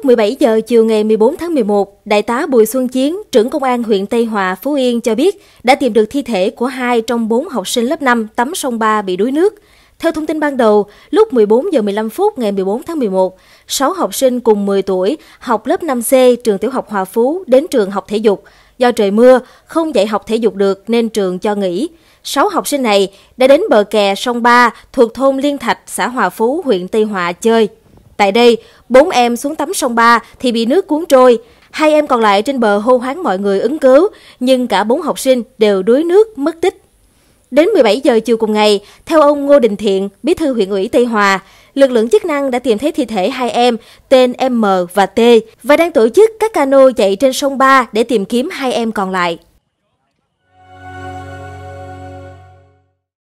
Lúc 17 giờ chiều ngày 14 tháng 11, Đại tá Bùi Xuân Chiến, trưởng công an huyện Tây Hòa, Phú Yên cho biết đã tìm được thi thể của hai trong bốn học sinh lớp 5 tắm sông Ba bị đuối nước. Theo thông tin ban đầu, lúc 14 giờ 15 phút ngày 14 tháng 11, 6 học sinh cùng 10 tuổi học lớp 5C trường tiểu học Hòa Phú đến trường học thể dục. Do trời mưa, không dạy học thể dục được nên trường cho nghỉ. 6 học sinh này đã đến bờ kè sông Ba thuộc thôn Liên Thạch, xã Hòa Phú, huyện Tây Hòa chơi. Tại đây, bốn em xuống tắm sông Ba thì bị nước cuốn trôi. Hai em còn lại trên bờ hô hoáng mọi người ứng cứu, nhưng cả bốn học sinh đều đuối nước, mất tích. Đến 17 giờ chiều cùng ngày, theo ông Ngô Đình Thiện, bí thư huyện ủy Tây Hòa, lực lượng chức năng đã tìm thấy thi thể hai em tên M và T và đang tổ chức các cano chạy trên sông Ba để tìm kiếm hai em còn lại.